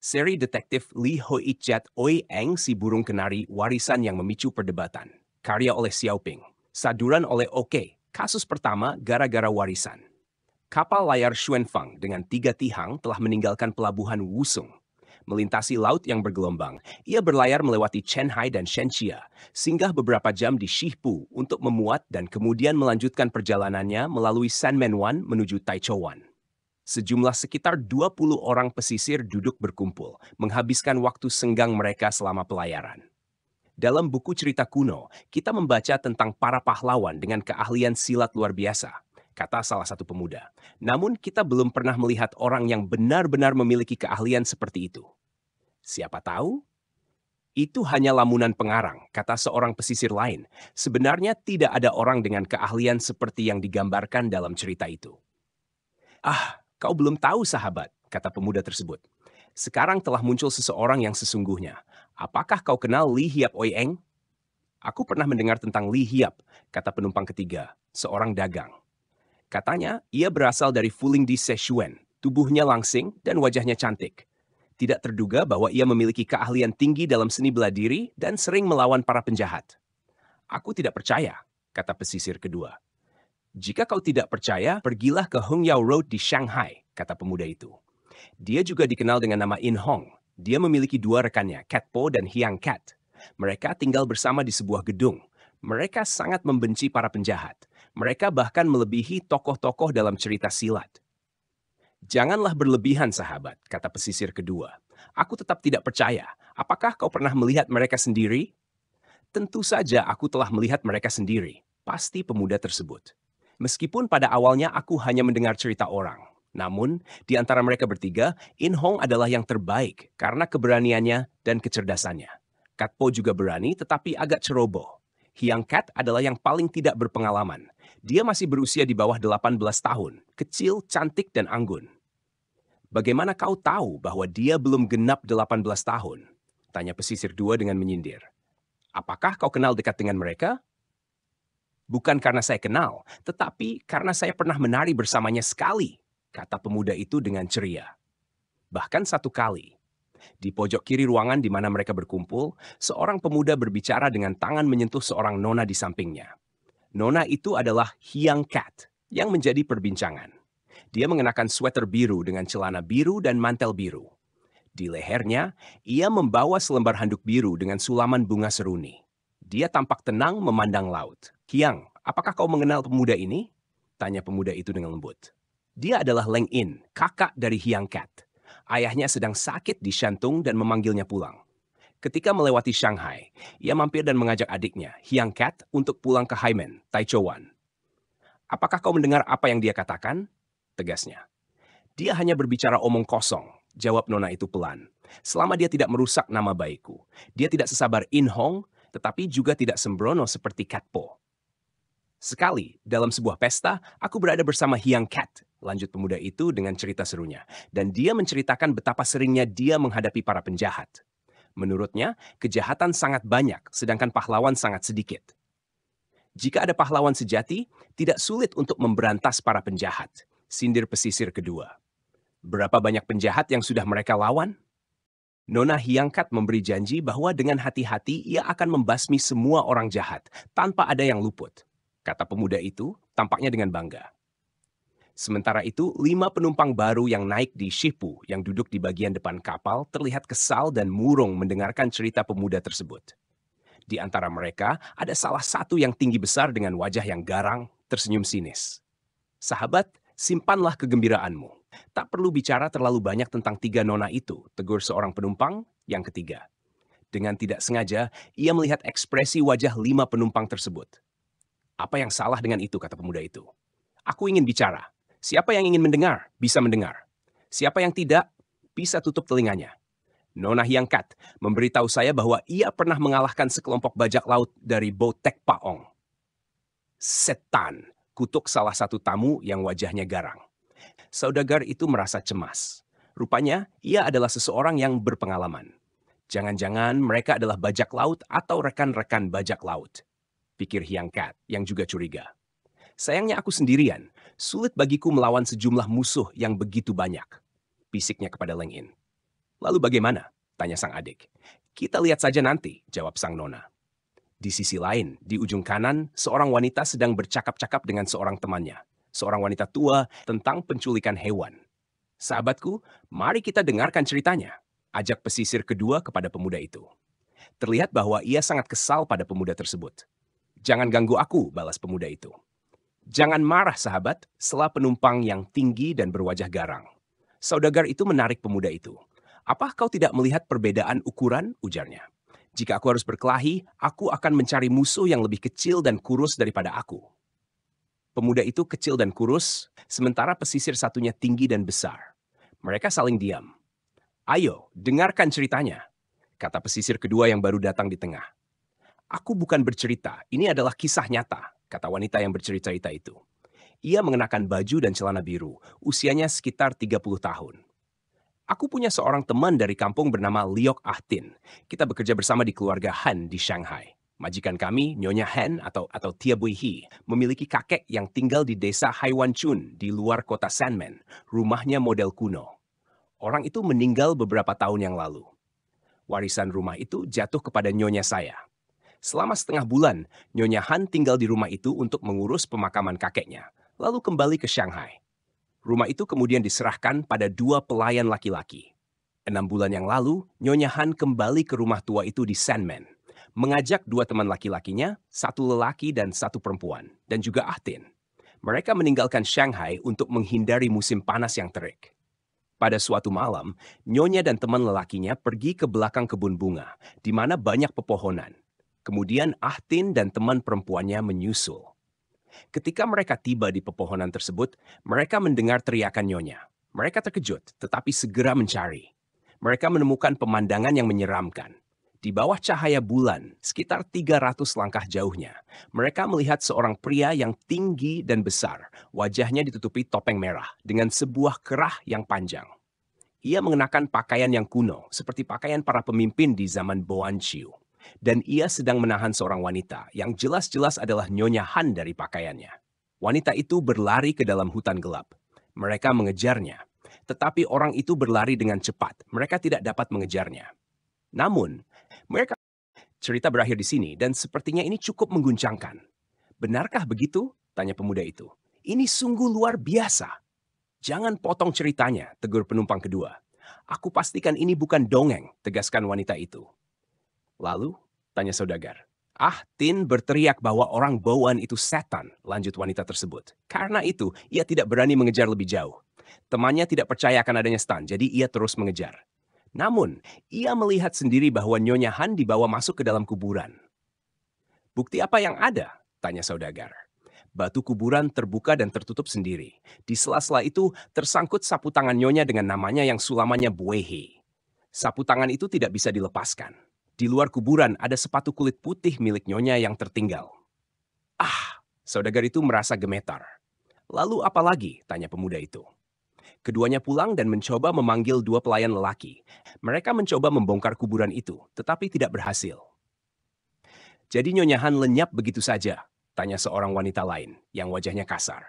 Seri detektif Lee Ho Ichat Oi Eng Si Burung Kenari Warisan yang Memicu Perdebatan. Karya oleh Xiaoping. Saduran oleh OK. Kasus pertama gara-gara warisan. Kapal layar Xuanfang dengan tiga tihang telah meninggalkan pelabuhan Wusung. Melintasi laut yang bergelombang, ia berlayar melewati Shanghai dan Shenxia, singgah beberapa jam di Shihpu untuk memuat dan kemudian melanjutkan perjalanannya melalui Sanmenwan menuju Taichouan sejumlah sekitar 20 orang pesisir duduk berkumpul, menghabiskan waktu senggang mereka selama pelayaran. Dalam buku cerita kuno, kita membaca tentang para pahlawan dengan keahlian silat luar biasa, kata salah satu pemuda. Namun kita belum pernah melihat orang yang benar-benar memiliki keahlian seperti itu. Siapa tahu? Itu hanya lamunan pengarang, kata seorang pesisir lain. Sebenarnya tidak ada orang dengan keahlian seperti yang digambarkan dalam cerita itu. Ah, Kau belum tahu sahabat, kata pemuda tersebut. Sekarang telah muncul seseorang yang sesungguhnya. Apakah kau kenal Li Hiap Oieng? Aku pernah mendengar tentang Li Hiap, kata penumpang ketiga, seorang dagang. Katanya, ia berasal dari Fuling di Sichuan, tubuhnya langsing dan wajahnya cantik. Tidak terduga bahwa ia memiliki keahlian tinggi dalam seni bela diri dan sering melawan para penjahat. Aku tidak percaya, kata pesisir kedua. Jika kau tidak percaya, pergilah ke Yao Road di Shanghai, kata pemuda itu. Dia juga dikenal dengan nama In Hong. Dia memiliki dua rekannya, Cat Po dan Hiang Cat. Mereka tinggal bersama di sebuah gedung. Mereka sangat membenci para penjahat. Mereka bahkan melebihi tokoh-tokoh dalam cerita silat. Janganlah berlebihan, sahabat, kata pesisir kedua. Aku tetap tidak percaya. Apakah kau pernah melihat mereka sendiri? Tentu saja aku telah melihat mereka sendiri. Pasti pemuda tersebut. Meskipun pada awalnya aku hanya mendengar cerita orang, namun di antara mereka bertiga, In Hong adalah yang terbaik karena keberaniannya dan kecerdasannya. Kat Po juga berani tetapi agak ceroboh. Hyang Kat adalah yang paling tidak berpengalaman. Dia masih berusia di bawah 18 tahun, kecil, cantik, dan anggun. Bagaimana kau tahu bahwa dia belum genap 18 tahun? Tanya pesisir dua dengan menyindir. Apakah kau kenal dekat dengan mereka? bukan karena saya kenal, tetapi karena saya pernah menari bersamanya sekali, kata pemuda itu dengan ceria. Bahkan satu kali, di pojok kiri ruangan di mana mereka berkumpul, seorang pemuda berbicara dengan tangan menyentuh seorang nona di sampingnya. Nona itu adalah Hyang Kat yang menjadi perbincangan. Dia mengenakan sweater biru dengan celana biru dan mantel biru. Di lehernya, ia membawa selembar handuk biru dengan sulaman bunga seruni. Dia tampak tenang memandang laut. Kiang, apakah kau mengenal pemuda ini? Tanya pemuda itu dengan lembut. Dia adalah Leng In, kakak dari Hiang Cat. Ayahnya sedang sakit di Shantung dan memanggilnya pulang. Ketika melewati Shanghai, ia mampir dan mengajak adiknya, Hiang Cat, untuk pulang ke Haimen, Taichouan. Apakah kau mendengar apa yang dia katakan? Tegasnya. Dia hanya berbicara omong kosong, jawab Nona itu pelan. Selama dia tidak merusak nama baikku, dia tidak sesabar In Hong, tetapi juga tidak sembrono seperti Catpo. Sekali, dalam sebuah pesta, aku berada bersama Hyang Cat, lanjut pemuda itu dengan cerita serunya, dan dia menceritakan betapa seringnya dia menghadapi para penjahat. Menurutnya, kejahatan sangat banyak, sedangkan pahlawan sangat sedikit. Jika ada pahlawan sejati, tidak sulit untuk memberantas para penjahat. Sindir pesisir kedua. Berapa banyak penjahat yang sudah mereka lawan? Nona Hiangkat memberi janji bahwa dengan hati-hati ia akan membasmi semua orang jahat tanpa ada yang luput. Kata pemuda itu, tampaknya dengan bangga. Sementara itu, lima penumpang baru yang naik di Shipu yang duduk di bagian depan kapal terlihat kesal dan murung mendengarkan cerita pemuda tersebut. Di antara mereka, ada salah satu yang tinggi besar dengan wajah yang garang, tersenyum sinis. Sahabat, simpanlah kegembiraanmu. Tak perlu bicara terlalu banyak tentang tiga nona itu, tegur seorang penumpang yang ketiga. Dengan tidak sengaja, ia melihat ekspresi wajah lima penumpang tersebut. Apa yang salah dengan itu, kata pemuda itu. Aku ingin bicara. Siapa yang ingin mendengar, bisa mendengar. Siapa yang tidak, bisa tutup telinganya. Nona kat memberitahu saya bahwa ia pernah mengalahkan sekelompok bajak laut dari Botek Paong. Setan, kutuk salah satu tamu yang wajahnya garang. Saudagar itu merasa cemas. Rupanya, ia adalah seseorang yang berpengalaman. Jangan-jangan mereka adalah bajak laut atau rekan-rekan bajak laut. Pikir Hyangkat Kat yang juga curiga. Sayangnya aku sendirian. Sulit bagiku melawan sejumlah musuh yang begitu banyak. Pisiknya kepada Leng In. Lalu bagaimana? Tanya sang adik. Kita lihat saja nanti, jawab sang nona. Di sisi lain, di ujung kanan, seorang wanita sedang bercakap-cakap dengan seorang temannya seorang wanita tua, tentang penculikan hewan. Sahabatku, mari kita dengarkan ceritanya. Ajak pesisir kedua kepada pemuda itu. Terlihat bahwa ia sangat kesal pada pemuda tersebut. Jangan ganggu aku, balas pemuda itu. Jangan marah, sahabat, setelah penumpang yang tinggi dan berwajah garang. Saudagar itu menarik pemuda itu. Apa kau tidak melihat perbedaan ukuran? ujarnya. Jika aku harus berkelahi, aku akan mencari musuh yang lebih kecil dan kurus daripada aku. Pemuda itu kecil dan kurus, sementara pesisir satunya tinggi dan besar. Mereka saling diam. Ayo, dengarkan ceritanya, kata pesisir kedua yang baru datang di tengah. Aku bukan bercerita, ini adalah kisah nyata, kata wanita yang bercerita-cerita itu. Ia mengenakan baju dan celana biru, usianya sekitar 30 tahun. Aku punya seorang teman dari kampung bernama Liok Ahtin. Kita bekerja bersama di keluarga Han di Shanghai. Majikan kami, Nyonya Han atau atau Tia Bui Hi, memiliki kakek yang tinggal di desa Haiwan Chun di luar kota Sanmen. Rumahnya model kuno. Orang itu meninggal beberapa tahun yang lalu. Warisan rumah itu jatuh kepada nyonya saya. Selama setengah bulan, Nyonya Han tinggal di rumah itu untuk mengurus pemakaman kakeknya, lalu kembali ke Shanghai. Rumah itu kemudian diserahkan pada dua pelayan laki-laki. Enam bulan yang lalu, Nyonya Han kembali ke rumah tua itu di Sandman mengajak dua teman laki-lakinya, satu lelaki dan satu perempuan, dan juga Ahtin Mereka meninggalkan Shanghai untuk menghindari musim panas yang terik. Pada suatu malam, Nyonya dan teman lelakinya pergi ke belakang kebun bunga, di mana banyak pepohonan. Kemudian Ahtin dan teman perempuannya menyusul. Ketika mereka tiba di pepohonan tersebut, mereka mendengar teriakan Nyonya. Mereka terkejut, tetapi segera mencari. Mereka menemukan pemandangan yang menyeramkan. Di bawah cahaya bulan, sekitar 300 langkah jauhnya, mereka melihat seorang pria yang tinggi dan besar. Wajahnya ditutupi topeng merah dengan sebuah kerah yang panjang. Ia mengenakan pakaian yang kuno, seperti pakaian para pemimpin di zaman Boan Chiu. Dan ia sedang menahan seorang wanita yang jelas-jelas adalah Nyonya Han dari pakaiannya. Wanita itu berlari ke dalam hutan gelap. Mereka mengejarnya, tetapi orang itu berlari dengan cepat. Mereka tidak dapat mengejarnya. Namun, mereka cerita berakhir di sini dan sepertinya ini cukup mengguncangkan. Benarkah begitu? Tanya pemuda itu. Ini sungguh luar biasa. Jangan potong ceritanya, tegur penumpang kedua. Aku pastikan ini bukan dongeng, tegaskan wanita itu. Lalu, tanya saudagar. Ah, Tin berteriak bahwa orang bawaan itu setan, lanjut wanita tersebut. Karena itu, ia tidak berani mengejar lebih jauh. Temannya tidak percaya akan adanya Stan, jadi ia terus mengejar. Namun, ia melihat sendiri bahwa Nyonya Han dibawa masuk ke dalam kuburan. Bukti apa yang ada? Tanya saudagar. Batu kuburan terbuka dan tertutup sendiri. Di sela-sela itu, tersangkut sapu tangan Nyonya dengan namanya yang sulamannya Buehe. Sapu tangan itu tidak bisa dilepaskan. Di luar kuburan ada sepatu kulit putih milik Nyonya yang tertinggal. Ah, saudagar itu merasa gemetar. Lalu apa lagi? Tanya pemuda itu. Keduanya pulang dan mencoba memanggil dua pelayan lelaki. Mereka mencoba membongkar kuburan itu, tetapi tidak berhasil. Jadi Nyonya Han lenyap begitu saja, tanya seorang wanita lain yang wajahnya kasar.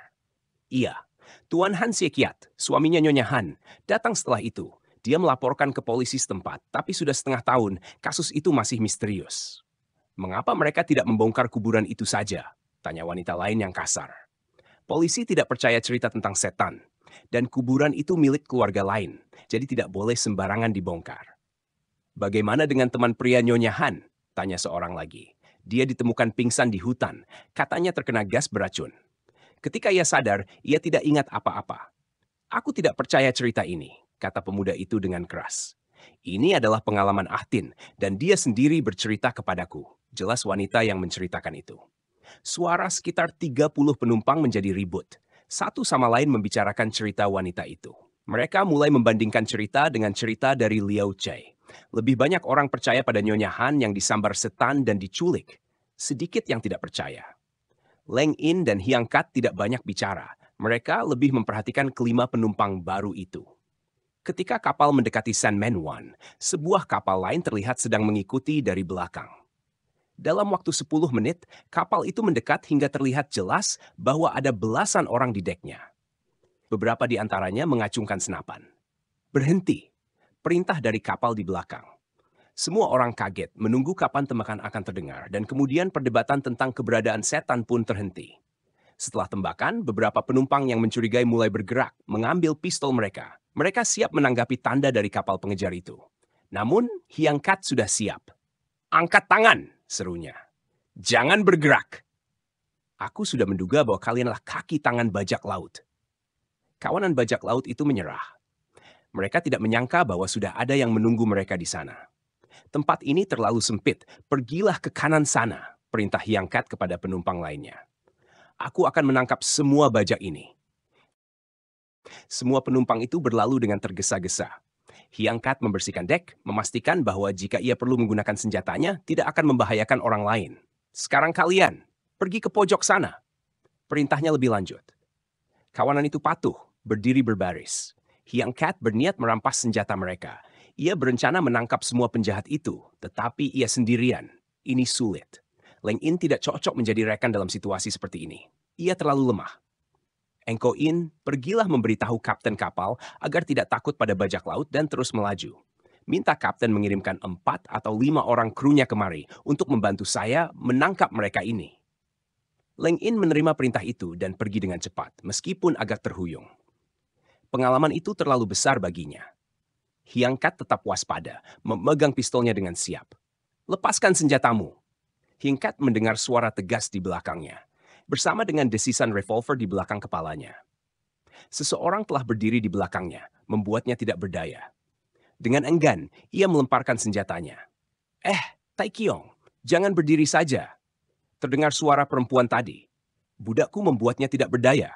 Iya, Tuan Han Siekiat, suaminya Nyonya Han, datang setelah itu. Dia melaporkan ke polisi setempat, tapi sudah setengah tahun, kasus itu masih misterius. Mengapa mereka tidak membongkar kuburan itu saja? Tanya wanita lain yang kasar. Polisi tidak percaya cerita tentang setan, dan kuburan itu milik keluarga lain, jadi tidak boleh sembarangan dibongkar. Bagaimana dengan teman pria Nyonya Han? Tanya seorang lagi. Dia ditemukan pingsan di hutan, katanya terkena gas beracun. Ketika ia sadar, ia tidak ingat apa-apa. Aku tidak percaya cerita ini, kata pemuda itu dengan keras. Ini adalah pengalaman Ahtin, dan dia sendiri bercerita kepadaku. Jelas wanita yang menceritakan itu. Suara sekitar 30 penumpang menjadi ribut satu sama lain membicarakan cerita wanita itu. Mereka mulai membandingkan cerita dengan cerita dari Liu Chai. Lebih banyak orang percaya pada Nyonya Han yang disambar setan dan diculik. Sedikit yang tidak percaya. Leng In dan Hiang Kat tidak banyak bicara. Mereka lebih memperhatikan kelima penumpang baru itu. Ketika kapal mendekati San Menwan, sebuah kapal lain terlihat sedang mengikuti dari belakang. Dalam waktu 10 menit, kapal itu mendekat hingga terlihat jelas bahwa ada belasan orang di deknya. Beberapa di antaranya mengacungkan senapan. Berhenti. Perintah dari kapal di belakang. Semua orang kaget menunggu kapan tembakan akan terdengar dan kemudian perdebatan tentang keberadaan setan pun terhenti. Setelah tembakan, beberapa penumpang yang mencurigai mulai bergerak, mengambil pistol mereka. Mereka siap menanggapi tanda dari kapal pengejar itu. Namun, Hiangkat sudah siap. Angkat tangan! serunya. Jangan bergerak. Aku sudah menduga bahwa kalianlah kaki tangan bajak laut. Kawanan bajak laut itu menyerah. Mereka tidak menyangka bahwa sudah ada yang menunggu mereka di sana. Tempat ini terlalu sempit. Pergilah ke kanan sana, perintah Kat kepada penumpang lainnya. Aku akan menangkap semua bajak ini. Semua penumpang itu berlalu dengan tergesa-gesa. Hiangkat membersihkan dek, memastikan bahwa jika ia perlu menggunakan senjatanya, tidak akan membahayakan orang lain. Sekarang kalian, pergi ke pojok sana. Perintahnya lebih lanjut. Kawanan itu patuh, berdiri berbaris. Hiangkat berniat merampas senjata mereka. Ia berencana menangkap semua penjahat itu, tetapi ia sendirian. Ini sulit. Leng In tidak cocok menjadi rekan dalam situasi seperti ini. Ia terlalu lemah. Engkoin, pergilah memberitahu kapten kapal agar tidak takut pada bajak laut dan terus melaju. Minta kapten mengirimkan empat atau lima orang krunya kemari untuk membantu saya menangkap mereka ini. Leng In menerima perintah itu dan pergi dengan cepat, meskipun agak terhuyung. Pengalaman itu terlalu besar baginya. Kat tetap waspada, memegang pistolnya dengan siap. Lepaskan senjatamu. Hingkat mendengar suara tegas di belakangnya bersama dengan desisan revolver di belakang kepalanya. Seseorang telah berdiri di belakangnya, membuatnya tidak berdaya. Dengan enggan, ia melemparkan senjatanya. Eh, Tai Kiong, jangan berdiri saja. Terdengar suara perempuan tadi. Budakku membuatnya tidak berdaya.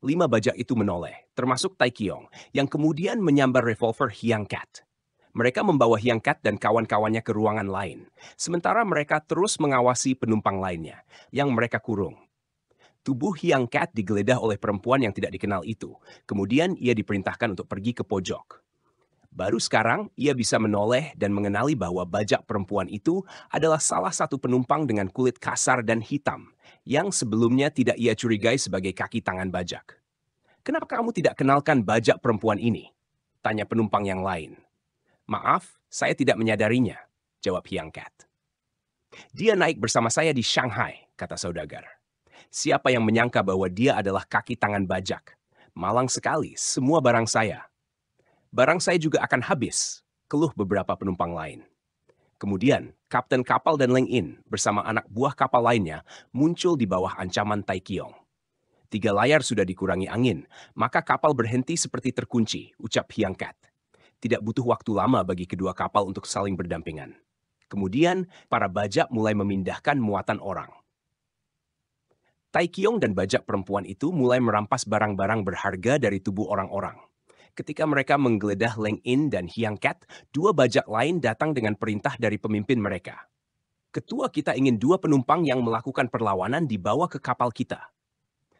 Lima bajak itu menoleh, termasuk Tai Kiong, yang kemudian menyambar revolver Hiang Kat. Mereka membawa Hiang Kat dan kawan-kawannya ke ruangan lain, sementara mereka terus mengawasi penumpang lainnya, yang mereka kurung. Tubuh Hyang Cat digeledah oleh perempuan yang tidak dikenal itu. Kemudian ia diperintahkan untuk pergi ke pojok. Baru sekarang, ia bisa menoleh dan mengenali bahwa bajak perempuan itu adalah salah satu penumpang dengan kulit kasar dan hitam, yang sebelumnya tidak ia curigai sebagai kaki tangan bajak. Kenapa kamu tidak kenalkan bajak perempuan ini? Tanya penumpang yang lain. Maaf, saya tidak menyadarinya, jawab Hyang Cat. Dia naik bersama saya di Shanghai, kata saudagar. Siapa yang menyangka bahwa dia adalah kaki tangan bajak? Malang sekali, semua barang saya. Barang saya juga akan habis, keluh beberapa penumpang lain. Kemudian, kapten kapal dan Leng In bersama anak buah kapal lainnya muncul di bawah ancaman Tai Kiong. Tiga layar sudah dikurangi angin, maka kapal berhenti seperti terkunci, ucap Hyangkat. Kat. Tidak butuh waktu lama bagi kedua kapal untuk saling berdampingan. Kemudian, para bajak mulai memindahkan muatan orang. Kiong dan bajak perempuan itu mulai merampas barang-barang berharga dari tubuh orang-orang. Ketika mereka menggeledah Leng In dan Hiang Cat, dua bajak lain datang dengan perintah dari pemimpin mereka. Ketua kita ingin dua penumpang yang melakukan perlawanan dibawa ke kapal kita.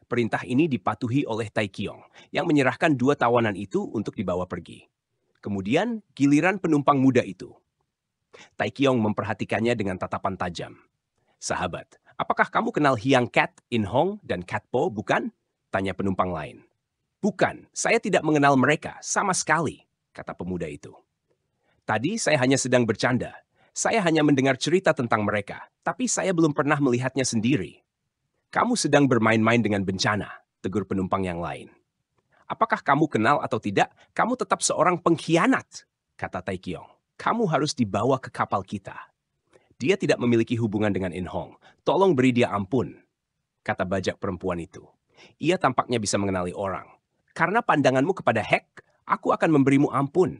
Perintah ini dipatuhi oleh Kiong, yang menyerahkan dua tawanan itu untuk dibawa pergi. Kemudian, giliran penumpang muda itu. Kiong memperhatikannya dengan tatapan tajam. Sahabat, Apakah kamu kenal Hiang Cat In Hong dan Cat Po, bukan? Tanya penumpang lain. Bukan, saya tidak mengenal mereka sama sekali, kata pemuda itu. Tadi saya hanya sedang bercanda. Saya hanya mendengar cerita tentang mereka, tapi saya belum pernah melihatnya sendiri. Kamu sedang bermain-main dengan bencana, tegur penumpang yang lain. Apakah kamu kenal atau tidak, kamu tetap seorang pengkhianat, kata Taikyong. Kamu harus dibawa ke kapal kita. Dia tidak memiliki hubungan dengan In Hong. Tolong beri dia ampun, kata bajak perempuan itu. Ia tampaknya bisa mengenali orang. Karena pandanganmu kepada Hek, aku akan memberimu ampun,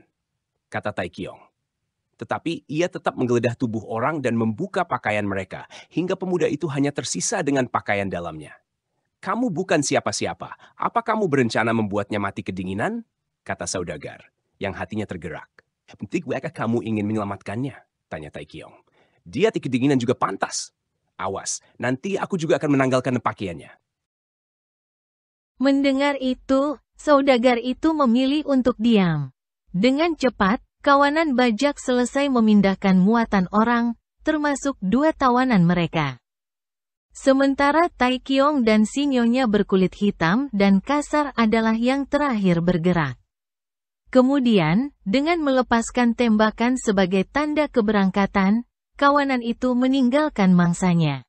kata Tai Kiong. Tetapi ia tetap menggeledah tubuh orang dan membuka pakaian mereka, hingga pemuda itu hanya tersisa dengan pakaian dalamnya. Kamu bukan siapa-siapa. Apa kamu berencana membuatnya mati kedinginan? Kata saudagar, yang hatinya tergerak. Penting kamu ingin menyelamatkannya, tanya Tai Kiong. Dia kedinginan juga pantas. Awas, nanti aku juga akan menanggalkan pakaiannya. Mendengar itu, saudagar itu memilih untuk diam. Dengan cepat, kawanan bajak selesai memindahkan muatan orang, termasuk dua tawanan mereka. Sementara Tai Kiong dan Sinyonya berkulit hitam dan kasar adalah yang terakhir bergerak. Kemudian, dengan melepaskan tembakan sebagai tanda keberangkatan, kawanan itu meninggalkan mangsanya.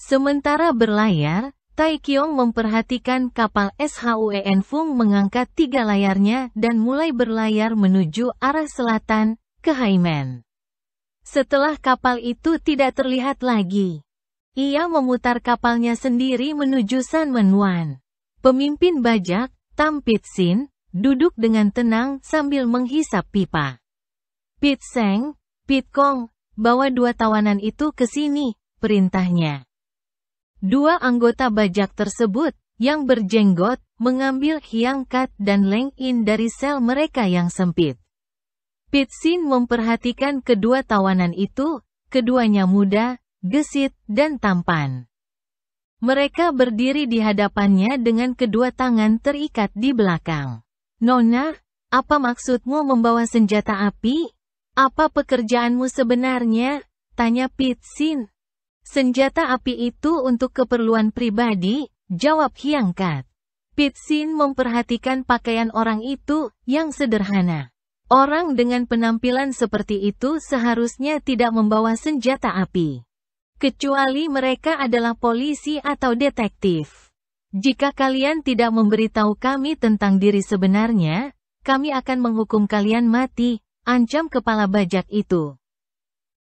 Sementara berlayar, Tai Kiong memperhatikan kapal SHUEN Fung mengangkat tiga layarnya dan mulai berlayar menuju arah selatan, ke Haimen. Setelah kapal itu tidak terlihat lagi, ia memutar kapalnya sendiri menuju San Menuan. Pemimpin bajak, Tam Sin duduk dengan tenang sambil menghisap pipa. Seng, Pitseng, Kong bawa dua tawanan itu ke sini, perintahnya. Dua anggota bajak tersebut, yang berjenggot, mengambil Hiang Kat dan Leng In dari sel mereka yang sempit. Sin memperhatikan kedua tawanan itu, keduanya muda, gesit, dan tampan. Mereka berdiri di hadapannya dengan kedua tangan terikat di belakang. Nona, apa maksudmu membawa senjata api? Apa pekerjaanmu sebenarnya? Tanya Pitsin. Senjata api itu untuk keperluan pribadi, jawab Hyangkat. Pitsin memperhatikan pakaian orang itu yang sederhana. Orang dengan penampilan seperti itu seharusnya tidak membawa senjata api. Kecuali mereka adalah polisi atau detektif. Jika kalian tidak memberitahu kami tentang diri sebenarnya, kami akan menghukum kalian mati, Ancam kepala bajak itu.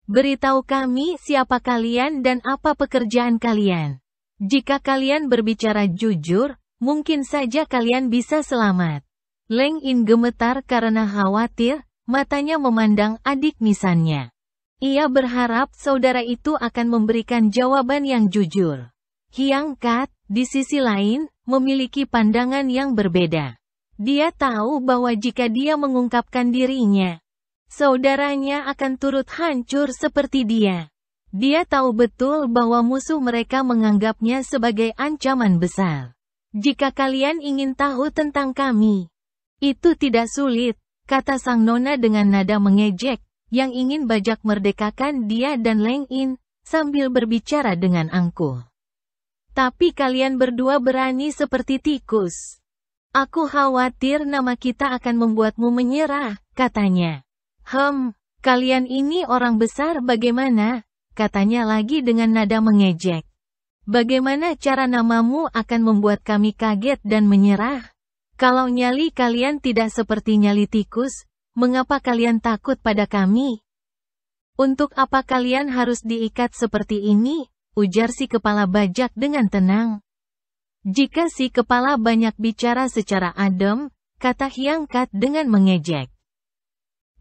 Beritahu kami siapa kalian dan apa pekerjaan kalian. Jika kalian berbicara jujur, mungkin saja kalian bisa selamat. Leng In gemetar karena khawatir, matanya memandang adik misannya. Ia berharap saudara itu akan memberikan jawaban yang jujur. Hyang Kat, di sisi lain, memiliki pandangan yang berbeda. Dia tahu bahwa jika dia mengungkapkan dirinya, saudaranya akan turut hancur seperti dia. Dia tahu betul bahwa musuh mereka menganggapnya sebagai ancaman besar. Jika kalian ingin tahu tentang kami, itu tidak sulit, kata sang nona dengan nada mengejek, yang ingin bajak merdekakan dia dan Leng In, sambil berbicara dengan angkuh. Tapi kalian berdua berani seperti tikus. Aku khawatir nama kita akan membuatmu menyerah, katanya. Hem, kalian ini orang besar bagaimana? Katanya lagi dengan nada mengejek. Bagaimana cara namamu akan membuat kami kaget dan menyerah? Kalau nyali kalian tidak seperti nyali tikus, mengapa kalian takut pada kami? Untuk apa kalian harus diikat seperti ini? Ujar si kepala bajak dengan tenang. Jika si kepala banyak bicara secara adem, kata Hyangkat dengan mengejek.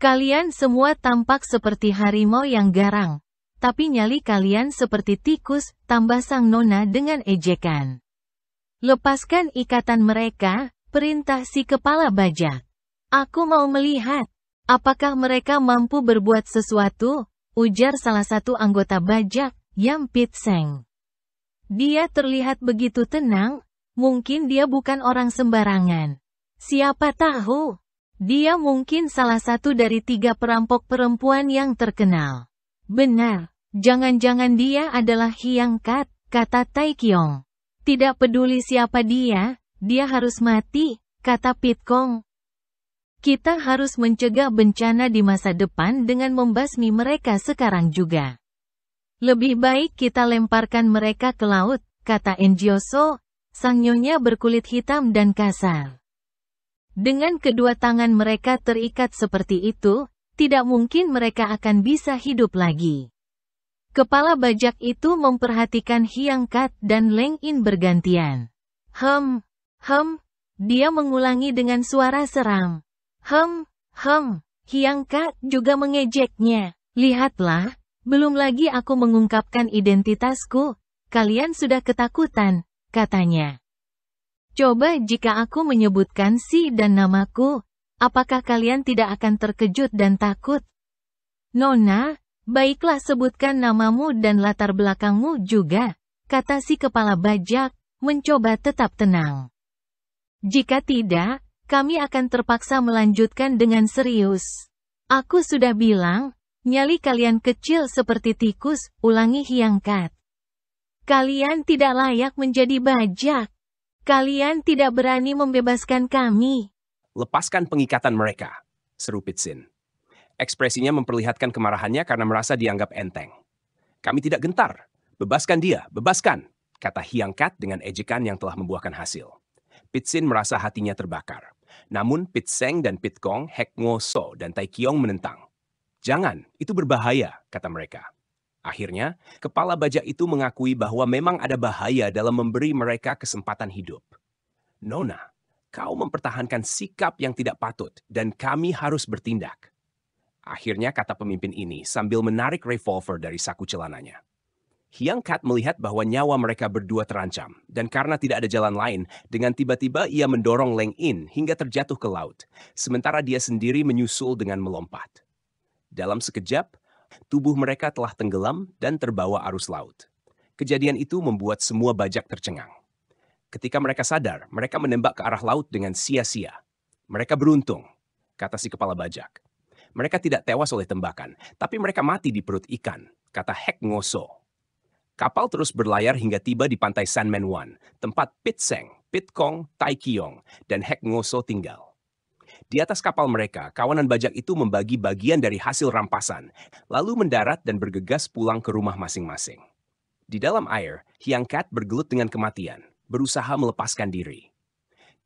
Kalian semua tampak seperti harimau yang garang. Tapi nyali kalian seperti tikus, tambah sang nona dengan ejekan. Lepaskan ikatan mereka, perintah si kepala bajak. Aku mau melihat, apakah mereka mampu berbuat sesuatu, ujar salah satu anggota bajak, Yam Pitseng. Dia terlihat begitu tenang, mungkin dia bukan orang sembarangan. Siapa tahu? Dia mungkin salah satu dari tiga perampok perempuan yang terkenal. Benar, jangan-jangan dia adalah Hyang Kat, kata Kiong. Tidak peduli siapa dia, dia harus mati, kata Pit Kong. Kita harus mencegah bencana di masa depan dengan membasmi mereka sekarang juga. Lebih baik kita lemparkan mereka ke laut, kata Enjioso, sang nyonya berkulit hitam dan kasar. Dengan kedua tangan mereka terikat seperti itu, tidak mungkin mereka akan bisa hidup lagi. Kepala bajak itu memperhatikan Hiang Kat dan Leng In bergantian. Hem, hem, dia mengulangi dengan suara seram. Hem, hem, Hiang Kat juga mengejeknya. Lihatlah, belum lagi aku mengungkapkan identitasku, kalian sudah ketakutan, katanya. Coba jika aku menyebutkan si dan namaku, apakah kalian tidak akan terkejut dan takut? Nona, baiklah sebutkan namamu dan latar belakangmu juga, kata si kepala bajak, mencoba tetap tenang. Jika tidak, kami akan terpaksa melanjutkan dengan serius. Aku sudah bilang, nyali kalian kecil seperti tikus, ulangi hiangkat. Kalian tidak layak menjadi bajak. Kalian tidak berani membebaskan kami. Lepaskan pengikatan mereka, seru Pitsin. Ekspresinya memperlihatkan kemarahannya karena merasa dianggap enteng. Kami tidak gentar. Bebaskan dia, bebaskan, kata Hiangkat Kat dengan ejekan yang telah membuahkan hasil. Pitsin merasa hatinya terbakar. Namun Pitseng dan Pitkong, Hek Ngo So, dan Tai Kiong menentang. Jangan, itu berbahaya, kata mereka. Akhirnya, kepala bajak itu mengakui bahwa memang ada bahaya dalam memberi mereka kesempatan hidup. Nona, kau mempertahankan sikap yang tidak patut dan kami harus bertindak. Akhirnya kata pemimpin ini sambil menarik revolver dari saku celananya. Hyang Kat melihat bahwa nyawa mereka berdua terancam, dan karena tidak ada jalan lain, dengan tiba-tiba ia mendorong Leng In hingga terjatuh ke laut, sementara dia sendiri menyusul dengan melompat. Dalam sekejap, Tubuh mereka telah tenggelam dan terbawa arus laut. Kejadian itu membuat semua bajak tercengang. Ketika mereka sadar, mereka menembak ke arah laut dengan sia-sia. Mereka beruntung, kata si kepala bajak. Mereka tidak tewas oleh tembakan, tapi mereka mati di perut ikan, kata Hek Ngoso. Kapal terus berlayar hingga tiba di pantai San Menwan, tempat Pit Pit Seng, Kong, Pitkong, Taikiong, dan Hek Ngoso tinggal. Di atas kapal mereka, kawanan bajak itu membagi bagian dari hasil rampasan, lalu mendarat dan bergegas pulang ke rumah masing-masing. Di dalam air, Hyang Cat bergelut dengan kematian, berusaha melepaskan diri.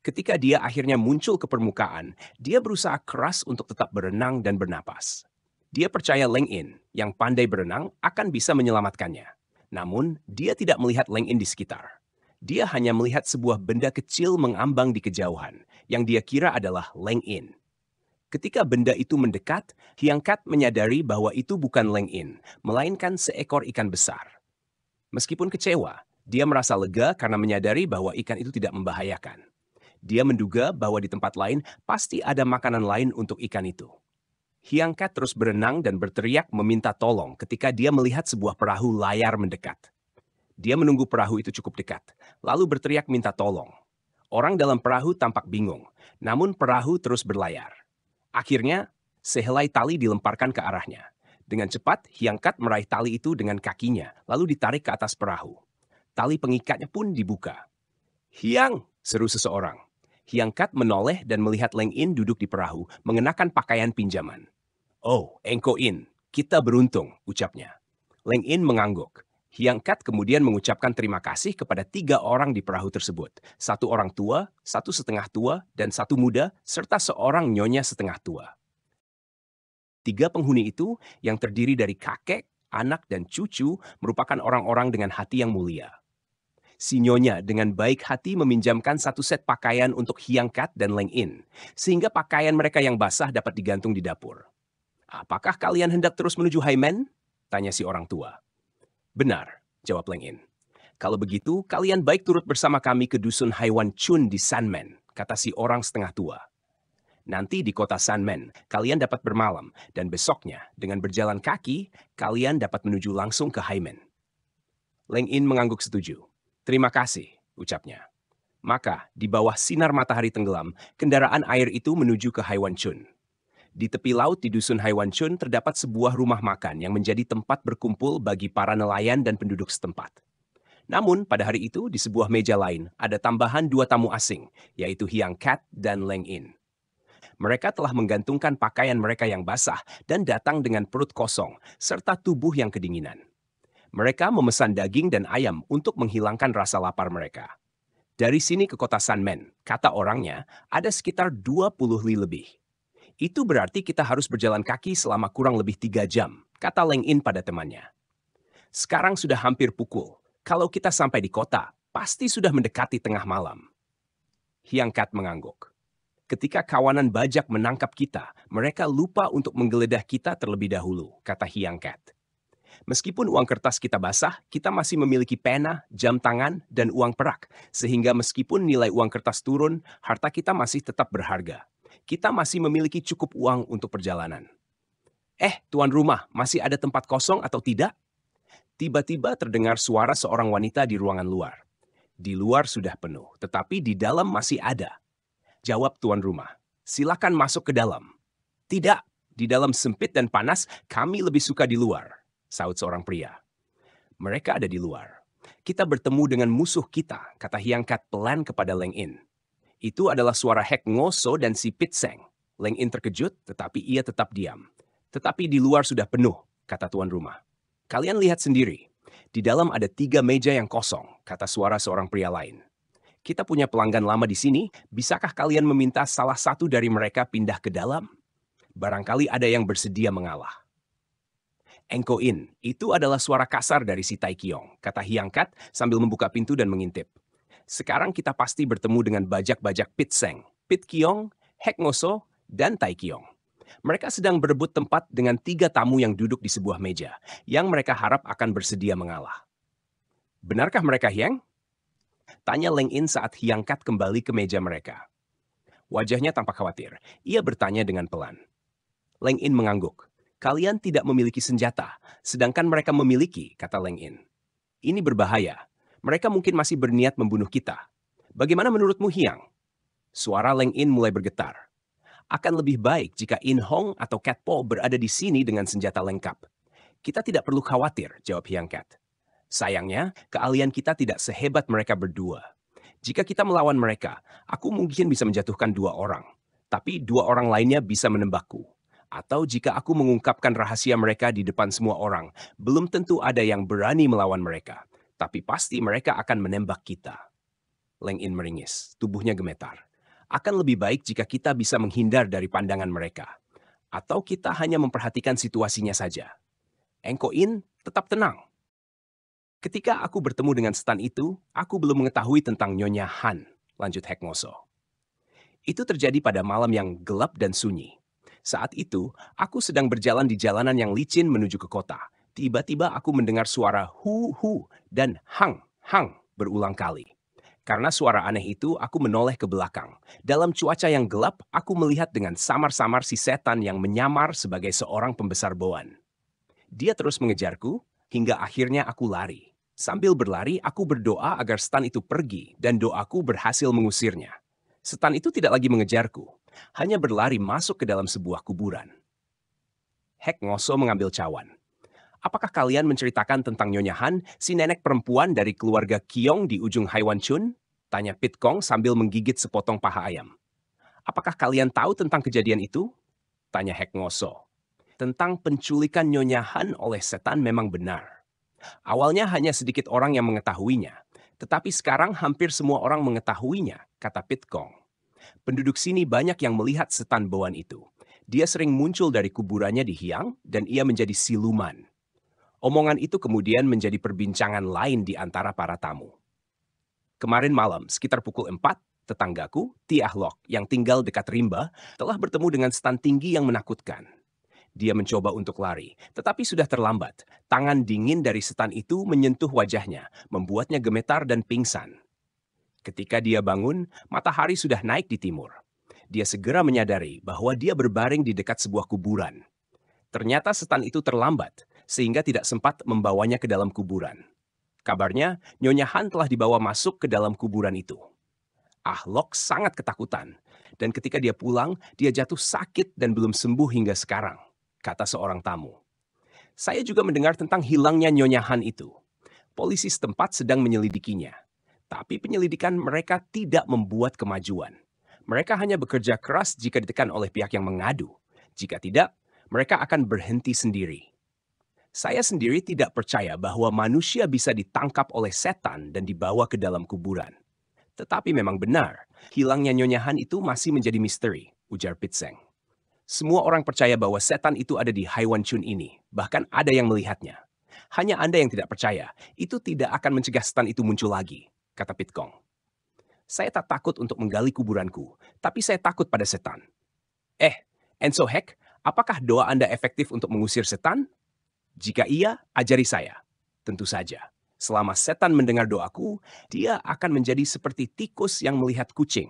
Ketika dia akhirnya muncul ke permukaan, dia berusaha keras untuk tetap berenang dan bernapas. Dia percaya Leng In, yang pandai berenang, akan bisa menyelamatkannya. Namun, dia tidak melihat Leng In di sekitar. Dia hanya melihat sebuah benda kecil mengambang di kejauhan, yang dia kira adalah Leng In. Ketika benda itu mendekat, Hyangkat Kat menyadari bahwa itu bukan Leng In, melainkan seekor ikan besar. Meskipun kecewa, dia merasa lega karena menyadari bahwa ikan itu tidak membahayakan. Dia menduga bahwa di tempat lain pasti ada makanan lain untuk ikan itu. Hyangkat Kat terus berenang dan berteriak meminta tolong ketika dia melihat sebuah perahu layar mendekat. Dia menunggu perahu itu cukup dekat, lalu berteriak minta tolong. Orang dalam perahu tampak bingung, namun perahu terus berlayar. Akhirnya, sehelai tali dilemparkan ke arahnya. Dengan cepat, Hyangkat meraih tali itu dengan kakinya, lalu ditarik ke atas perahu. Tali pengikatnya pun dibuka. Hiang! seru seseorang. Hyangkat menoleh dan melihat Leng In duduk di perahu, mengenakan pakaian pinjaman. Oh, Engko In, kita beruntung, ucapnya. Leng In mengangguk. Hiangkat Kat kemudian mengucapkan terima kasih kepada tiga orang di perahu tersebut, satu orang tua, satu setengah tua, dan satu muda, serta seorang nyonya setengah tua. Tiga penghuni itu, yang terdiri dari kakek, anak, dan cucu, merupakan orang-orang dengan hati yang mulia. Si nyonya dengan baik hati meminjamkan satu set pakaian untuk Hiangkat Kat dan Leng In, sehingga pakaian mereka yang basah dapat digantung di dapur. Apakah kalian hendak terus menuju Haimen? Tanya si orang tua. Benar, jawab Lengin. Kalau begitu, kalian baik turut bersama kami ke dusun Haiwan Chun di Sanmen, kata si orang setengah tua. Nanti di kota Sanmen, kalian dapat bermalam, dan besoknya, dengan berjalan kaki, kalian dapat menuju langsung ke Haimen. Leng In mengangguk setuju. Terima kasih, ucapnya. Maka, di bawah sinar matahari tenggelam, kendaraan air itu menuju ke Haiwan Chun. Di tepi laut di Dusun Haiwanchun terdapat sebuah rumah makan yang menjadi tempat berkumpul bagi para nelayan dan penduduk setempat. Namun, pada hari itu, di sebuah meja lain, ada tambahan dua tamu asing, yaitu Hiang Kat dan Leng In. Mereka telah menggantungkan pakaian mereka yang basah dan datang dengan perut kosong, serta tubuh yang kedinginan. Mereka memesan daging dan ayam untuk menghilangkan rasa lapar mereka. Dari sini ke kota Sanmen, kata orangnya, ada sekitar 20 li lebih. Itu berarti kita harus berjalan kaki selama kurang lebih tiga jam, kata Leng In pada temannya. Sekarang sudah hampir pukul. Kalau kita sampai di kota, pasti sudah mendekati tengah malam. Hiang Kat mengangguk. Ketika kawanan bajak menangkap kita, mereka lupa untuk menggeledah kita terlebih dahulu, kata Hiang Kat. Meskipun uang kertas kita basah, kita masih memiliki pena, jam tangan, dan uang perak, sehingga meskipun nilai uang kertas turun, harta kita masih tetap berharga kita masih memiliki cukup uang untuk perjalanan. Eh, tuan rumah, masih ada tempat kosong atau tidak? Tiba-tiba terdengar suara seorang wanita di ruangan luar. Di luar sudah penuh, tetapi di dalam masih ada. Jawab tuan rumah, silakan masuk ke dalam. Tidak, di dalam sempit dan panas, kami lebih suka di luar, saut seorang pria. Mereka ada di luar. Kita bertemu dengan musuh kita, kata Hyangkat pelan kepada Leng In. Itu adalah suara Hek Ngoso dan si Pitseng. Leng In terkejut, tetapi ia tetap diam. Tetapi di luar sudah penuh, kata tuan rumah. Kalian lihat sendiri. Di dalam ada tiga meja yang kosong, kata suara seorang pria lain. Kita punya pelanggan lama di sini, bisakah kalian meminta salah satu dari mereka pindah ke dalam? Barangkali ada yang bersedia mengalah. Engko In, itu adalah suara kasar dari si Taikyong, kata Hyangkat sambil membuka pintu dan mengintip. Sekarang kita pasti bertemu dengan bajak-bajak Pit Seng, Pit Kiong, Hek Ngoso, dan Tai Kiong. Mereka sedang berebut tempat dengan tiga tamu yang duduk di sebuah meja, yang mereka harap akan bersedia mengalah. Benarkah mereka Hyang? Tanya Leng In saat kat kembali ke meja mereka. Wajahnya tampak khawatir. Ia bertanya dengan pelan. Leng In mengangguk. Kalian tidak memiliki senjata, sedangkan mereka memiliki, kata Leng In. Ini berbahaya. Mereka mungkin masih berniat membunuh kita. Bagaimana menurutmu Hiang? Suara Leng In mulai bergetar. Akan lebih baik jika In Hong atau Cat Paul berada di sini dengan senjata lengkap. Kita tidak perlu khawatir, jawab Hiang Cat. Sayangnya, keahlian kita tidak sehebat mereka berdua. Jika kita melawan mereka, aku mungkin bisa menjatuhkan dua orang. Tapi dua orang lainnya bisa menembakku atau jika aku mengungkapkan rahasia mereka di depan semua orang, belum tentu ada yang berani melawan mereka tapi pasti mereka akan menembak kita. Leng In meringis, tubuhnya gemetar. Akan lebih baik jika kita bisa menghindar dari pandangan mereka. Atau kita hanya memperhatikan situasinya saja. Engko In tetap tenang. Ketika aku bertemu dengan Stan itu, aku belum mengetahui tentang Nyonya Han, lanjut Hekmoso. Itu terjadi pada malam yang gelap dan sunyi. Saat itu, aku sedang berjalan di jalanan yang licin menuju ke kota, Tiba-tiba aku mendengar suara hu-hu dan hang-hang berulang kali. Karena suara aneh itu, aku menoleh ke belakang. Dalam cuaca yang gelap, aku melihat dengan samar-samar si setan yang menyamar sebagai seorang pembesar boan. Dia terus mengejarku, hingga akhirnya aku lari. Sambil berlari, aku berdoa agar setan itu pergi, dan doaku berhasil mengusirnya. Setan itu tidak lagi mengejarku, hanya berlari masuk ke dalam sebuah kuburan. Hek Ngoso mengambil cawan. Apakah kalian menceritakan tentang Nyonya Han, si nenek perempuan dari keluarga Kiong di ujung Haiwan Chun? Tanya Pit Kong sambil menggigit sepotong paha ayam. Apakah kalian tahu tentang kejadian itu? Tanya Hek Ngoso. Tentang penculikan Nyonya Han oleh setan memang benar. Awalnya hanya sedikit orang yang mengetahuinya, tetapi sekarang hampir semua orang mengetahuinya, kata Pit Kong. Penduduk sini banyak yang melihat setan bawaan itu. Dia sering muncul dari kuburannya di Hiang dan ia menjadi siluman. Omongan itu kemudian menjadi perbincangan lain di antara para tamu. Kemarin malam, sekitar pukul 4, tetanggaku, Lok, yang tinggal dekat Rimba, telah bertemu dengan stan tinggi yang menakutkan. Dia mencoba untuk lari, tetapi sudah terlambat. Tangan dingin dari setan itu menyentuh wajahnya, membuatnya gemetar dan pingsan. Ketika dia bangun, matahari sudah naik di timur. Dia segera menyadari bahwa dia berbaring di dekat sebuah kuburan. Ternyata setan itu terlambat sehingga tidak sempat membawanya ke dalam kuburan. Kabarnya, Nyonya Han telah dibawa masuk ke dalam kuburan itu. Ahlok sangat ketakutan, dan ketika dia pulang, dia jatuh sakit dan belum sembuh hingga sekarang, kata seorang tamu. Saya juga mendengar tentang hilangnya Nyonya Han itu. Polisi setempat sedang menyelidikinya, tapi penyelidikan mereka tidak membuat kemajuan. Mereka hanya bekerja keras jika ditekan oleh pihak yang mengadu. Jika tidak, mereka akan berhenti sendiri. Saya sendiri tidak percaya bahwa manusia bisa ditangkap oleh setan dan dibawa ke dalam kuburan. Tetapi memang benar, hilangnya Nyonya Han itu masih menjadi misteri, ujar Pitseng. Semua orang percaya bahwa setan itu ada di Haiwan Chun ini, bahkan ada yang melihatnya. Hanya Anda yang tidak percaya, itu tidak akan mencegah setan itu muncul lagi, kata Pitkong. Saya tak takut untuk menggali kuburanku, tapi saya takut pada setan. Eh, Enso Heck, apakah doa Anda efektif untuk mengusir setan? Jika ia ajari saya. Tentu saja. Selama setan mendengar doaku, dia akan menjadi seperti tikus yang melihat kucing.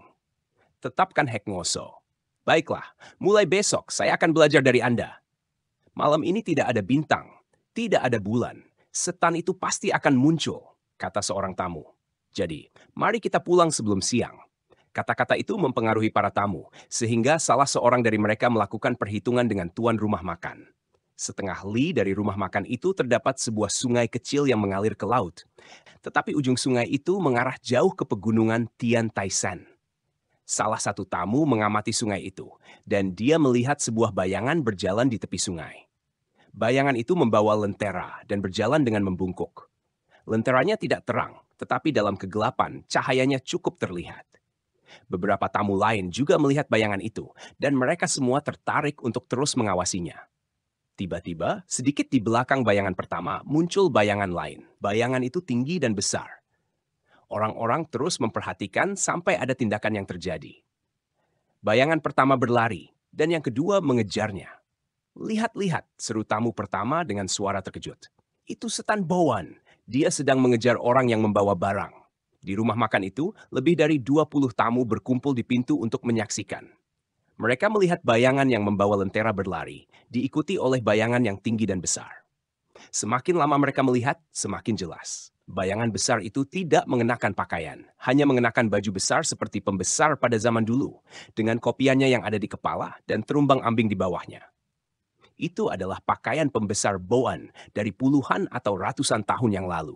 Tetapkan ngoso. Baiklah, mulai besok saya akan belajar dari Anda. Malam ini tidak ada bintang, tidak ada bulan. Setan itu pasti akan muncul, kata seorang tamu. Jadi, mari kita pulang sebelum siang. Kata-kata itu mempengaruhi para tamu, sehingga salah seorang dari mereka melakukan perhitungan dengan tuan rumah makan. Setengah li dari rumah makan itu terdapat sebuah sungai kecil yang mengalir ke laut. Tetapi ujung sungai itu mengarah jauh ke pegunungan Tian Taisan. Salah satu tamu mengamati sungai itu, dan dia melihat sebuah bayangan berjalan di tepi sungai. Bayangan itu membawa lentera dan berjalan dengan membungkuk. Lenteranya tidak terang, tetapi dalam kegelapan cahayanya cukup terlihat. Beberapa tamu lain juga melihat bayangan itu, dan mereka semua tertarik untuk terus mengawasinya. Tiba-tiba, sedikit di belakang bayangan pertama, muncul bayangan lain. Bayangan itu tinggi dan besar. Orang-orang terus memperhatikan sampai ada tindakan yang terjadi. Bayangan pertama berlari, dan yang kedua mengejarnya. Lihat-lihat, seru tamu pertama dengan suara terkejut. Itu setan Bowen. Dia sedang mengejar orang yang membawa barang. Di rumah makan itu, lebih dari 20 tamu berkumpul di pintu untuk menyaksikan. Mereka melihat bayangan yang membawa lentera berlari, diikuti oleh bayangan yang tinggi dan besar. Semakin lama mereka melihat, semakin jelas. Bayangan besar itu tidak mengenakan pakaian, hanya mengenakan baju besar seperti pembesar pada zaman dulu, dengan kopiannya yang ada di kepala dan terumbang ambing di bawahnya. Itu adalah pakaian pembesar Boan dari puluhan atau ratusan tahun yang lalu.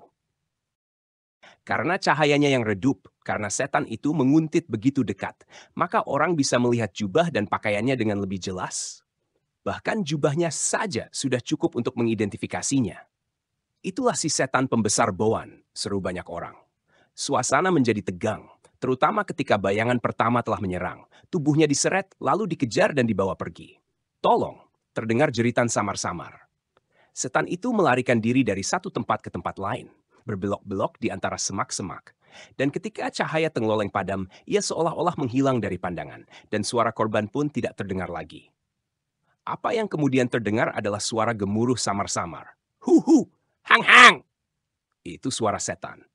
Karena cahayanya yang redup, karena setan itu menguntit begitu dekat, maka orang bisa melihat jubah dan pakaiannya dengan lebih jelas. Bahkan jubahnya saja sudah cukup untuk mengidentifikasinya. Itulah si setan pembesar Boan, seru banyak orang. Suasana menjadi tegang, terutama ketika bayangan pertama telah menyerang. Tubuhnya diseret, lalu dikejar dan dibawa pergi. Tolong, terdengar jeritan samar-samar. Setan itu melarikan diri dari satu tempat ke tempat lain, berbelok-belok di antara semak-semak, dan ketika cahaya tengloleng padam, ia seolah-olah menghilang dari pandangan, dan suara korban pun tidak terdengar lagi. Apa yang kemudian terdengar adalah suara gemuruh samar-samar. Hu-hu! Hang-hang! Itu suara setan.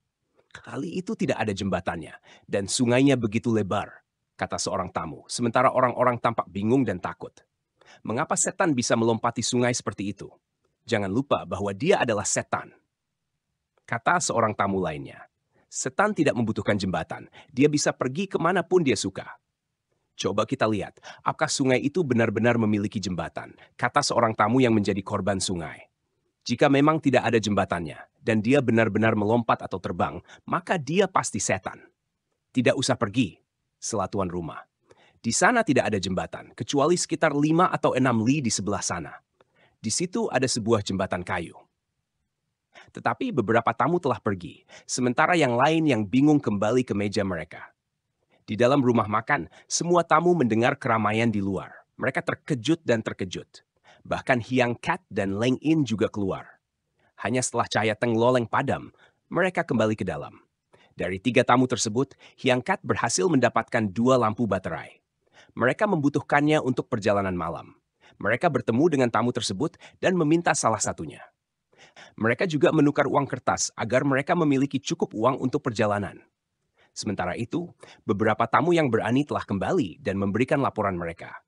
Kali itu tidak ada jembatannya, dan sungainya begitu lebar, kata seorang tamu, sementara orang-orang tampak bingung dan takut. Mengapa setan bisa melompati sungai seperti itu? Jangan lupa bahwa dia adalah setan. Kata seorang tamu lainnya, Setan tidak membutuhkan jembatan. Dia bisa pergi kemanapun dia suka. Coba kita lihat, apakah sungai itu benar-benar memiliki jembatan? Kata seorang tamu yang menjadi korban sungai. Jika memang tidak ada jembatannya, dan dia benar-benar melompat atau terbang, maka dia pasti setan. Tidak usah pergi, selatuan rumah. Di sana tidak ada jembatan, kecuali sekitar lima atau enam li di sebelah sana. Di situ ada sebuah jembatan kayu. Tetapi beberapa tamu telah pergi, sementara yang lain yang bingung kembali ke meja mereka. Di dalam rumah makan, semua tamu mendengar keramaian di luar. Mereka terkejut dan terkejut. Bahkan Hiang Kat dan Leng In juga keluar. Hanya setelah cahaya tengloleng padam, mereka kembali ke dalam. Dari tiga tamu tersebut, Hiang Kat berhasil mendapatkan dua lampu baterai. Mereka membutuhkannya untuk perjalanan malam. Mereka bertemu dengan tamu tersebut dan meminta salah satunya. Mereka juga menukar uang kertas agar mereka memiliki cukup uang untuk perjalanan. Sementara itu, beberapa tamu yang berani telah kembali dan memberikan laporan mereka.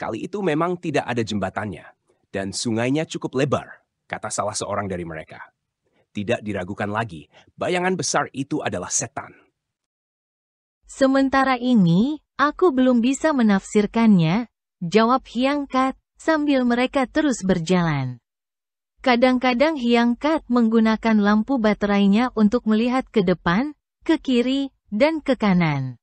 Kali itu memang tidak ada jembatannya, dan sungainya cukup lebar, kata salah seorang dari mereka. Tidak diragukan lagi, bayangan besar itu adalah setan. Sementara ini, aku belum bisa menafsirkannya, jawab Hyangkat sambil mereka terus berjalan. Kadang-kadang Hyang Kat menggunakan lampu baterainya untuk melihat ke depan, ke kiri, dan ke kanan.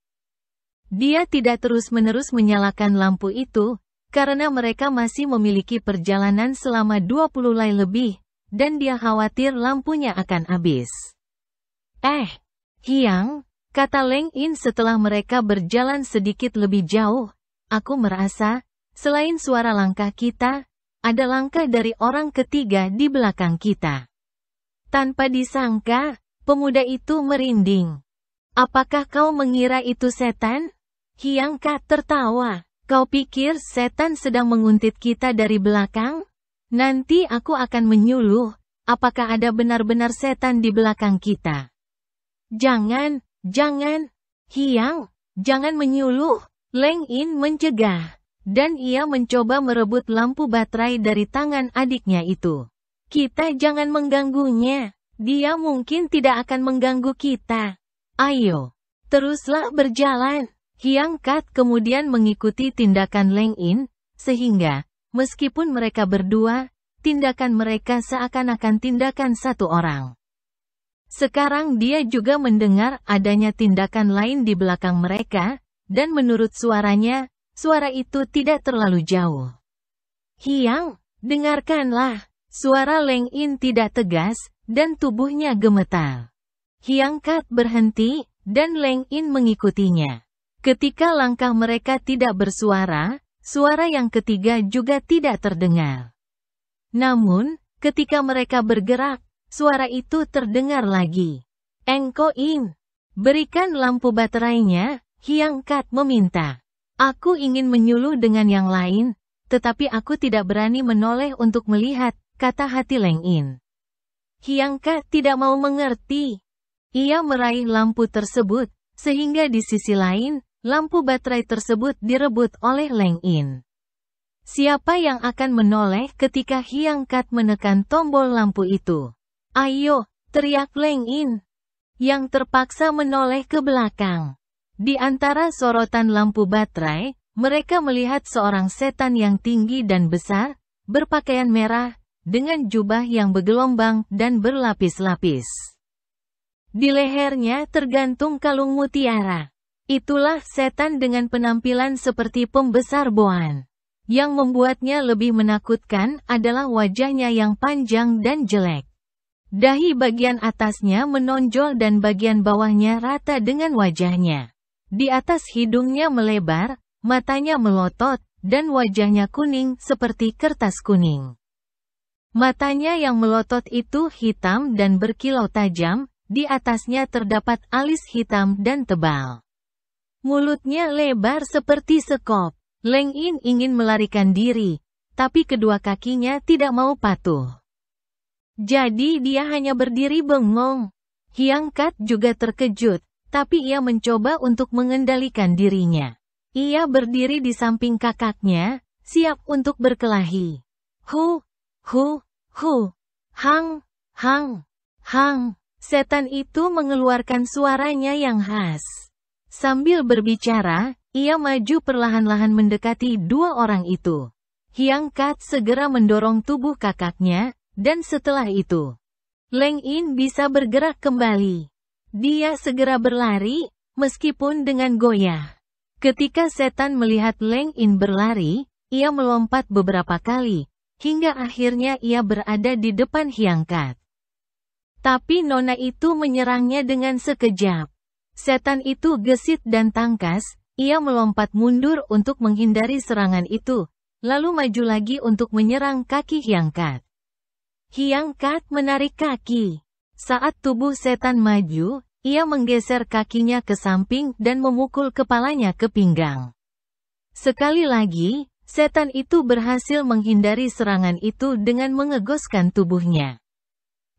Dia tidak terus-menerus menyalakan lampu itu, karena mereka masih memiliki perjalanan selama 20 lai lebih, dan dia khawatir lampunya akan habis. Eh, Hyang, kata Leng In setelah mereka berjalan sedikit lebih jauh, aku merasa, selain suara langkah kita, ada langkah dari orang ketiga di belakang kita. Tanpa disangka, pemuda itu merinding. Apakah kau mengira itu setan? Hiangka tertawa. Kau pikir setan sedang menguntit kita dari belakang? Nanti aku akan menyuluh, apakah ada benar-benar setan di belakang kita. Jangan, jangan, Hiang, jangan menyuluh, Leng In mencegah. Dan ia mencoba merebut lampu baterai dari tangan adiknya itu. Kita jangan mengganggunya. Dia mungkin tidak akan mengganggu kita. Ayo, teruslah berjalan. Hyangkat Kat kemudian mengikuti tindakan Leng In, sehingga, meskipun mereka berdua, tindakan mereka seakan-akan tindakan satu orang. Sekarang dia juga mendengar adanya tindakan lain di belakang mereka, dan menurut suaranya, Suara itu tidak terlalu jauh. Hiang, dengarkanlah. Suara Leng In tidak tegas, dan tubuhnya gemetar. Hiang Kat berhenti, dan Leng In mengikutinya. Ketika langkah mereka tidak bersuara, suara yang ketiga juga tidak terdengar. Namun, ketika mereka bergerak, suara itu terdengar lagi. Engko In, berikan lampu baterainya, Hiang Kat meminta. Aku ingin menyuluh dengan yang lain, tetapi aku tidak berani menoleh untuk melihat, kata hati Leng In. Hyangka tidak mau mengerti. Ia meraih lampu tersebut, sehingga di sisi lain, lampu baterai tersebut direbut oleh Leng In. Siapa yang akan menoleh ketika Hyangkat menekan tombol lampu itu? Ayo, teriak Leng In. Yang terpaksa menoleh ke belakang. Di antara sorotan lampu baterai, mereka melihat seorang setan yang tinggi dan besar, berpakaian merah, dengan jubah yang bergelombang dan berlapis-lapis. Di lehernya tergantung kalung mutiara. Itulah setan dengan penampilan seperti pembesar boan. Yang membuatnya lebih menakutkan adalah wajahnya yang panjang dan jelek. Dahi bagian atasnya menonjol dan bagian bawahnya rata dengan wajahnya. Di atas hidungnya melebar, matanya melotot, dan wajahnya kuning seperti kertas kuning. Matanya yang melotot itu hitam dan berkilau tajam, di atasnya terdapat alis hitam dan tebal. Mulutnya lebar seperti sekop. Leng In ingin melarikan diri, tapi kedua kakinya tidak mau patuh. Jadi dia hanya berdiri bengong. Hiang Kat juga terkejut, tapi ia mencoba untuk mengendalikan dirinya. Ia berdiri di samping kakaknya, siap untuk berkelahi. Hu, hu, hu, hang, hang, hang. Setan itu mengeluarkan suaranya yang khas. Sambil berbicara, ia maju perlahan-lahan mendekati dua orang itu. Hiang Kat segera mendorong tubuh kakaknya, dan setelah itu, Leng In bisa bergerak kembali. Dia segera berlari, meskipun dengan goyah. Ketika setan melihat Leng In berlari, ia melompat beberapa kali, hingga akhirnya ia berada di depan Hyangkat. Tapi Nona itu menyerangnya dengan sekejap. Setan itu gesit dan tangkas, ia melompat mundur untuk menghindari serangan itu, lalu maju lagi untuk menyerang kaki Hyangkat. Hyangkat menarik kaki. Saat tubuh setan maju, ia menggeser kakinya ke samping dan memukul kepalanya ke pinggang. Sekali lagi, setan itu berhasil menghindari serangan itu dengan mengegoskan tubuhnya.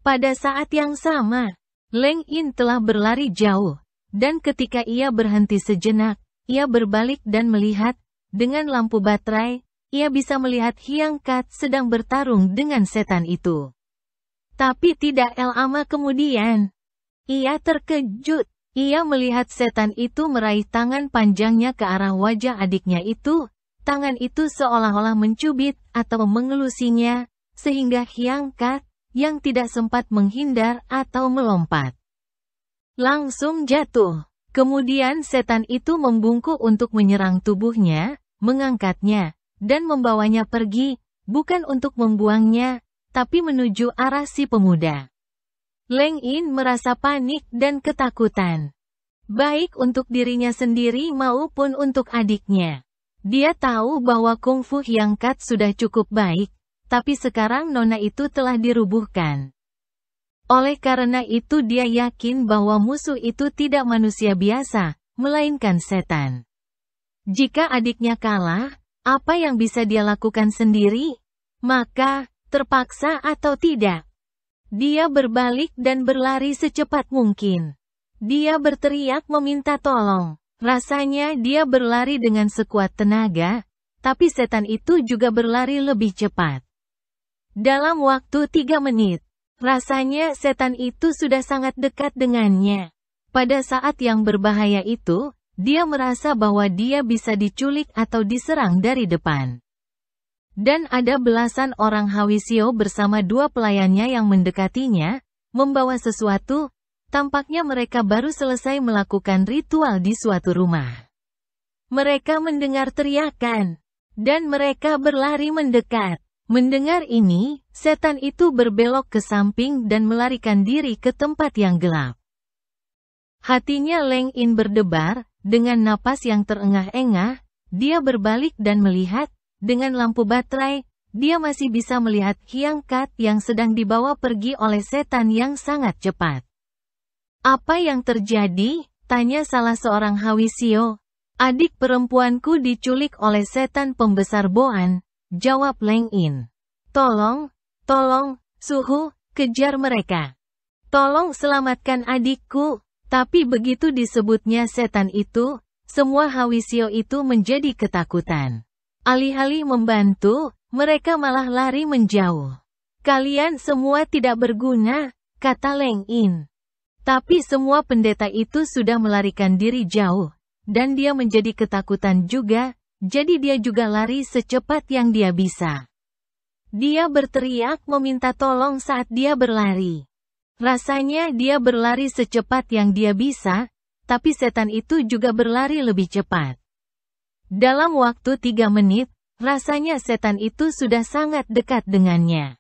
Pada saat yang sama, Leng In telah berlari jauh, dan ketika ia berhenti sejenak, ia berbalik dan melihat, dengan lampu baterai, ia bisa melihat Hiang Kat sedang bertarung dengan setan itu. Tapi tidak lama kemudian, ia terkejut. Ia melihat setan itu meraih tangan panjangnya ke arah wajah adiknya itu. Tangan itu seolah-olah mencubit atau mengelusinya, sehingga Kat yang tidak sempat menghindar atau melompat. Langsung jatuh. Kemudian setan itu membungkuk untuk menyerang tubuhnya, mengangkatnya, dan membawanya pergi, bukan untuk membuangnya, tapi menuju arah si pemuda. Leng In merasa panik dan ketakutan. Baik untuk dirinya sendiri maupun untuk adiknya. Dia tahu bahwa kungfu Hyang Kat sudah cukup baik, tapi sekarang nona itu telah dirubuhkan. Oleh karena itu dia yakin bahwa musuh itu tidak manusia biasa, melainkan setan. Jika adiknya kalah, apa yang bisa dia lakukan sendiri? Maka, terpaksa atau tidak. Dia berbalik dan berlari secepat mungkin. Dia berteriak meminta tolong. Rasanya dia berlari dengan sekuat tenaga, tapi setan itu juga berlari lebih cepat. Dalam waktu tiga menit, rasanya setan itu sudah sangat dekat dengannya. Pada saat yang berbahaya itu, dia merasa bahwa dia bisa diculik atau diserang dari depan. Dan ada belasan orang Hawisio bersama dua pelayannya yang mendekatinya, membawa sesuatu, tampaknya mereka baru selesai melakukan ritual di suatu rumah. Mereka mendengar teriakan, dan mereka berlari mendekat. Mendengar ini, setan itu berbelok ke samping dan melarikan diri ke tempat yang gelap. Hatinya Leng In berdebar, dengan napas yang terengah-engah, dia berbalik dan melihat, dengan lampu baterai, dia masih bisa melihat Hyang Kat yang sedang dibawa pergi oleh setan yang sangat cepat. Apa yang terjadi? Tanya salah seorang Hawisio. Adik perempuanku diculik oleh setan pembesar Boan, jawab Leng In. Tolong, tolong, Suhu, kejar mereka. Tolong selamatkan adikku. Tapi begitu disebutnya setan itu, semua Hawisio itu menjadi ketakutan. Alih-alih membantu, mereka malah lari menjauh. Kalian semua tidak berguna, kata Leng In. Tapi semua pendeta itu sudah melarikan diri jauh, dan dia menjadi ketakutan juga, jadi dia juga lari secepat yang dia bisa. Dia berteriak meminta tolong saat dia berlari. Rasanya dia berlari secepat yang dia bisa, tapi setan itu juga berlari lebih cepat. Dalam waktu tiga menit, rasanya setan itu sudah sangat dekat dengannya.